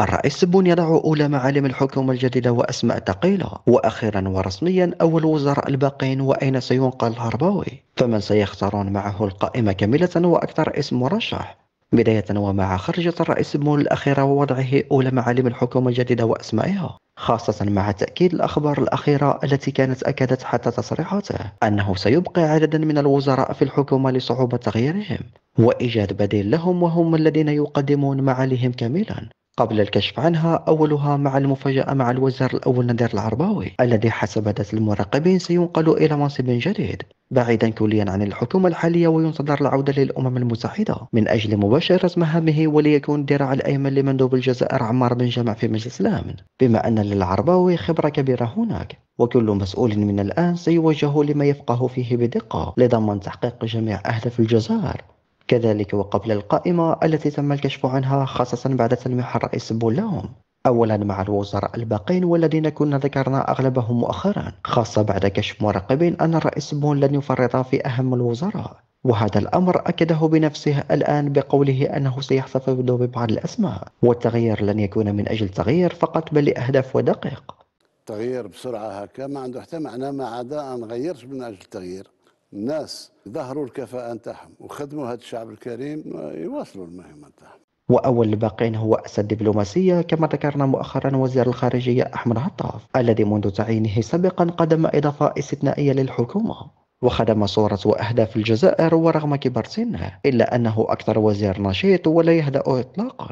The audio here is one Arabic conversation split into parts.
الرئيس بون يضع أولى معالم الحكومة الجديدة وأسماء ثقيلة وأخيرا ورسميا أول وزراء الباقين وأين سينقل الهرباوي فمن سيختارون معه القائمة كاملة وأكثر اسم مرشح بداية ومع خرجة الرئيس بون الأخيرة ووضعه أولى معالم الحكومة الجديدة وأسمائها خاصة مع تأكيد الأخبار الأخيرة التي كانت أكدت حتى تصريحاته أنه سيبقي عددا من الوزراء في الحكومة لصعوبة تغييرهم وإيجاد بديل لهم وهم الذين يقدمون معاليهم كاملا قبل الكشف عنها أولها مع المفاجأة مع الوزير الأول نادر العرباوي الذي حسب عدد المراقبين سينقل إلى منصب جديد بعيدا كليا عن الحكومة الحالية وينتظر العودة للأمم المتحدة من أجل مباشرة مهامه وليكون الذراع الأيمن لمندوب الجزائر عمار بن جمع في مجلس الأمن بما أن للعرباوي خبرة كبيرة هناك وكل مسؤول من الآن سيوجه لما يفقه فيه بدقة لضمان تحقيق جميع أهداف الجزائر كذلك وقبل القائمة التي تم الكشف عنها خاصة بعد تلميح الرئيس بولاهم أولا مع الوزراء الباقين والذين كنا ذكرنا أغلبهم مؤخرا خاصة بعد كشف مراقبين أن الرئيس بون لن يفرط في أهم الوزراء وهذا الأمر أكده بنفسه الآن بقوله أنه سيحتفظ ببعض الأسماء والتغيير لن يكون من أجل تغيير فقط بل لأهداف ودقيق تغيير بسرعة هكا ما عنده حتى معنى ما عدا أن غيرش من أجل التغيير الناس ظهروا الكفاءة نتاعهم وخدموا هذا الشعب الكريم يواصلوا المهمة نتاعهم وأول الباقين هو أسد الدبلوماسية كما ذكرنا مؤخرا وزير الخارجية أحمد عطاف الذي منذ تعيينه سابقا قدم إضافة استثنائية للحكومة وخدم صورة وأهداف الجزائر ورغم كبر سنه إلا أنه أكثر وزير نشيط ولا يهدأ إطلاقا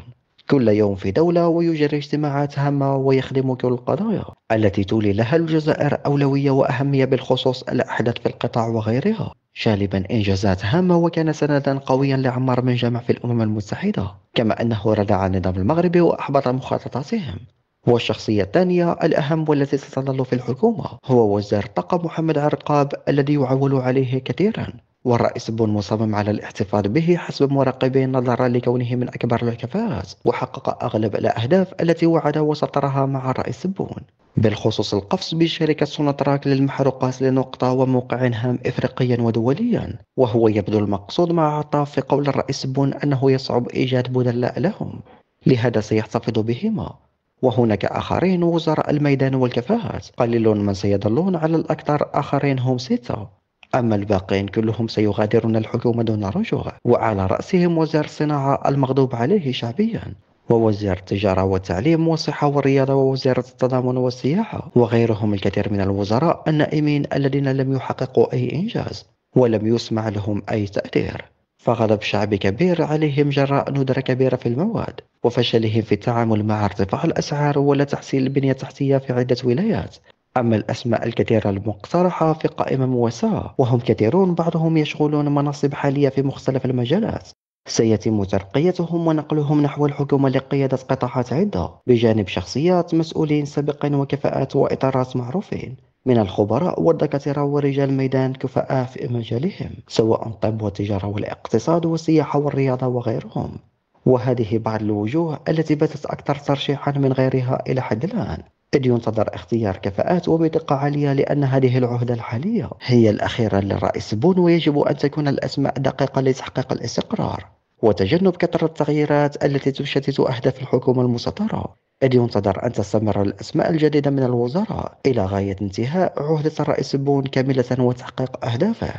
كل يوم في دولة ويجري اجتماعات هامة ويخدم كل القضايا التي تولي لها الجزائر أولوية وأهمية بالخصوص الأحداث في القطاع وغيرها شالبا إنجازات هامة وكان سندا قويا لعمار من جامع في الأمم المتحدة كما أنه ردع النظام المغربي وأحبط مخططاتهم والشخصية الثانية الأهم والتي ستظل في الحكومة هو وزير الطاقة محمد عرقاب الذي يعول عليه كثيرا والرئيس بون مصمم على الاحتفاظ به حسب مراقبين نظرا لكونه من أكبر الكفاءات وحقق أغلب الأهداف التي وعد وسطرها مع الرئيس بون بالخصوص القفز بشركة سوناتراك للمحروقات لنقطة وموقع هام إفريقيا ودوليا وهو يبدو المقصود مع عطاف في قول الرئيس بون أنه يصعب إيجاد بدلاء لهم لهذا سيحتفظ بهما وهناك آخرين وزراء الميدان والكفاءات قليل من سيظلون على الأكثر آخرين هم ستة أما الباقين كلهم سيغادرون الحكومة دون رجوع وعلى رأسهم وزير الصناعة المغضوب عليه شعبيا ووزير التجارة والتعليم والصحة والرياضة ووزارة التضامن والسياحة وغيرهم الكثير من الوزراء النائمين الذين لم يحققوا أي إنجاز ولم يسمع لهم أي تأثير فغضب شعبي كبير عليهم جراء ندرة كبيرة في المواد وفشلهم في التعامل مع ارتفاع الأسعار ولا تحسين البنية التحتية في عدة ولايات أما الأسماء الكثيرة المقترحة في قائمة موسعة وهم كثيرون بعضهم يشغلون مناصب حالية في مختلف المجالات سيتم ترقيتهم ونقلهم نحو الحكومة لقيادة قطاعات عدة بجانب شخصيات مسؤولين سابقين وكفاءات وإطارات معروفين من الخبراء والدكاترة ورجال ميدان كفاءة في مجالهم سواء الطب والتجارة والاقتصاد والسياحة والرياضة وغيرهم وهذه بعض الوجوه التي باتت أكثر ترشيحا من غيرها إلى حد الآن إذ ينتظر اختيار كفاءات وبدقة عالية لأن هذه العهدة الحالية هي الأخيرة للرئيس بون ويجب أن تكون الأسماء دقيقة لتحقيق الاستقرار وتجنب كثرة التغييرات التي تشتت أهداف الحكومة المستطرة إذ ينتظر أن تستمر الأسماء الجديدة من الوزراء إلى غاية انتهاء عهدة الرئيس بون كاملة وتحقيق أهدافه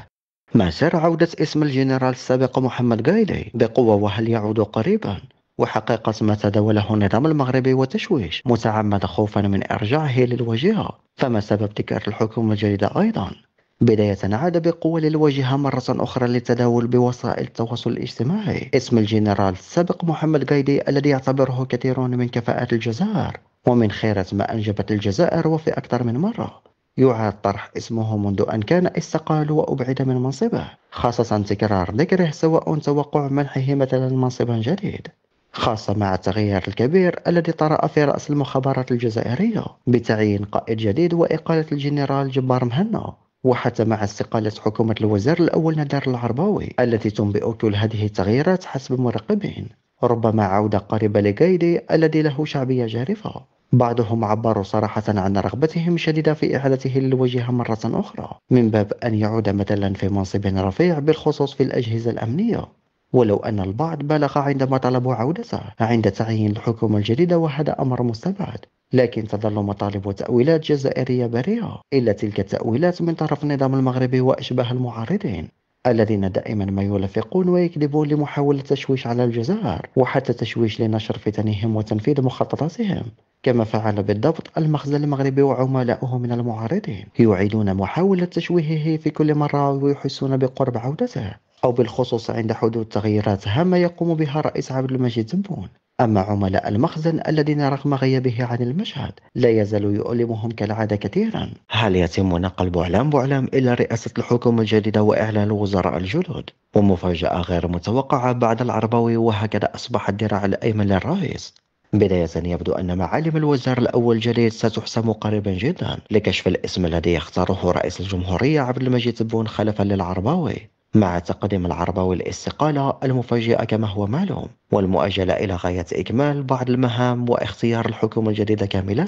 ما سر عودة اسم الجنرال السابق محمد غايلي بقوة وهل يعود قريبا؟ وحقيقة ما تداوله النظام المغربي وتشويش متعمد خوفا من إرجاعه للواجهة فما سبب تكرار الحكومة الجديدة أيضا بداية عاد بقوة للواجهة مرة أخرى للتداول بوسائل التواصل الاجتماعي اسم الجنرال السابق محمد قايدي الذي يعتبره كثيرون من كفاءات الجزائر ومن خيرة ما أنجبت الجزائر وفي أكثر من مرة يعاد طرح اسمه منذ أن كان استقال وأبعد من منصبه خاصة تكرار ذكره سواء توقع منحه مثلا منصبا جديد خاصة مع التغيير الكبير الذي طرأ في رأس المخابرات الجزائرية بتعيين قائد جديد وإقالة الجنرال جبار مهنا وحتى مع استقالة حكومة الوزير الأول نادر العرباوي التي تنبئ كل هذه التغييرات حسب مراقبين ربما عودة قريبة لقايدي الذي له شعبية جارفة بعضهم عبروا صراحة عن رغبتهم الشديدة في إعادته للوجهة مرة أخرى من باب أن يعود مثلا في منصب رفيع بالخصوص في الأجهزة الأمنية ولو أن البعض بالغ عندما طلبوا عودته عند تعيين الحكومة الجديدة وهذا أمر مستبعد لكن تظل مطالب وتأويلات جزائرية بريئة إلا تلك التأويلات من طرف النظام المغربي وأشباه المعارضين الذين دائما ما يلفقون ويكذبون لمحاولة تشويش على الجزائر وحتى تشويش لنشر فتنهم وتنفيذ مخططاتهم كما فعل بالضبط المخزن المغربي وعملاؤه من المعارضين يعيدون محاولة تشويهه في كل مرة ويحسون بقرب عودته أو بالخصوص عند حدوث تغييرات هامة يقوم بها الرئيس عبد المجيد زنبون أما عملاء المخزن الذين رغم غيابه عن المشهد لا يزال يؤلمهم كالعادة كثيرا هل يتم نقل بعلام بوعلام إلى رئاسة الحكومة الجديدة وإعلان وزراء الجدد؟ ومفاجأة غير متوقعة بعد العرباوي وهكذا أصبح الذراع الأيمن للرئيس بداية يبدو أن معالم الوزير الأول الجديد ستحسم قريبا جدا لكشف الاسم الذي يختاره رئيس الجمهورية عبد المجيد بون خلفا للعرباوي مع تقدم العربة والاستقالة المفاجئة كما هو معلوم والمؤجلة إلى غاية إكمال بعض المهام واختيار الحكومة الجديدة كاملة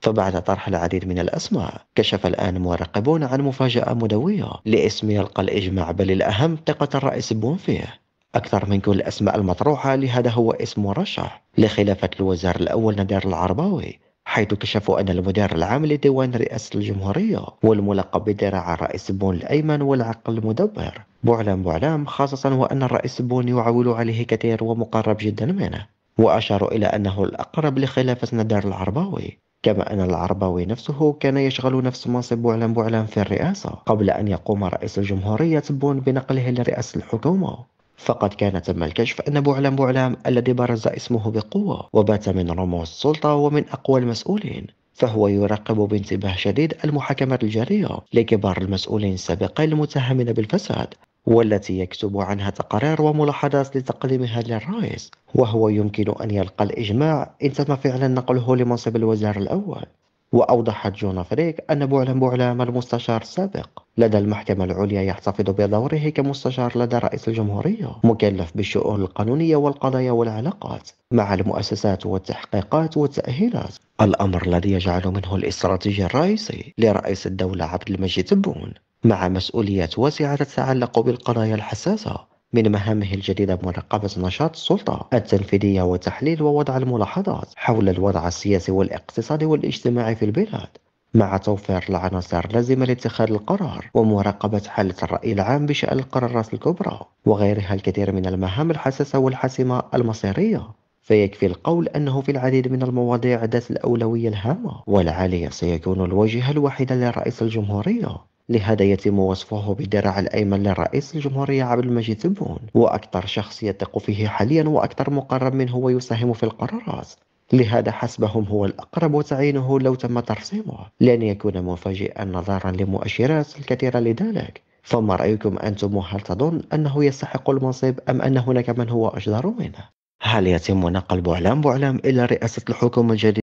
فبعد طرح العديد من الأسماء كشف الآن مراقبون عن مفاجأة مدوية لاسم يلقى الإجماع بل الأهم ثقة الرئيس بون فيه أكثر من كل الأسماء المطروحة لهذا هو اسم مرشح لخلافة الوزير الأول نادر العرباوي حيث كشفوا أن المدير العام لديوان رئاسة الجمهورية والملقب بذراع الرئيس بون الأيمن والعقل المدبر بعلم بعلم خاصة وأن الرئيس بون يعول عليه كثير ومقرب جدا منه وأشاروا إلى أنه الأقرب لخلافة ندار العرباوي كما أن العرباوي نفسه كان يشغل نفس منصب بوعلام بوعلام في الرئاسة قبل أن يقوم رئيس الجمهورية بون بنقله لرئاسة الحكومة فقد كان تم الكشف أن بوعلام بوعلام الذي برز اسمه بقوة وبات من رموز السلطة ومن أقوى المسؤولين فهو يراقب بانتباه شديد المحاكمات الجارية لكبار المسؤولين السابقين المتهمين بالفساد والتي يكتب عنها تقارير وملاحظات لتقديمها للرئيس وهو يمكن أن يلقى الإجماع إن تم فعلا نقله لمنصب الوزير الأول وأوضحت جون فريك أن بوعلم بوعلم المستشار السابق لدى المحكمة العليا يحتفظ بدوره كمستشار لدى رئيس الجمهورية مكلف بالشؤون القانونية والقضايا والعلاقات مع المؤسسات والتحقيقات والتأهيلات الأمر الذي يجعل منه الاستراتيجي الرئيسي لرئيس الدولة عبد المجيد تبون مع مسؤوليات واسعة تتعلق بالقضايا الحساسة من مهامه الجديدة مراقبة نشاط السلطة التنفيذية وتحليل ووضع الملاحظات حول الوضع السياسي والاقتصادي والاجتماعي في البلاد مع توفير العناصر اللازمة لاتخاذ القرار ومراقبة حالة الرأي العام بشأن القرارات الكبرى وغيرها الكثير من المهام الحساسة والحاسمة المصيرية فيكفي القول أنه في العديد من المواضيع ذات الأولوية الهامة والعالية سيكون الواجهة الوحيدة لرئيس الجمهورية لهذا يتم وصفه بالدراع الأيمن لرئيس الجمهورية عبد المجيد تبون وأكثر شخص يثق فيه حاليا وأكثر مقرب منه ويساهم في القرارات لهذا حسبهم هو الأقرب تعيينه لو تم ترسيمه لن يكون مفاجئا نظرا لمؤشرات الكثيرة لذلك فما رأيكم أنتم هل تظن أنه يستحق المنصب أم أن هناك من هو أجدر منه؟ هل يتم نقل بعلام بعلام إلى رئاسة الحكومة الجديدة؟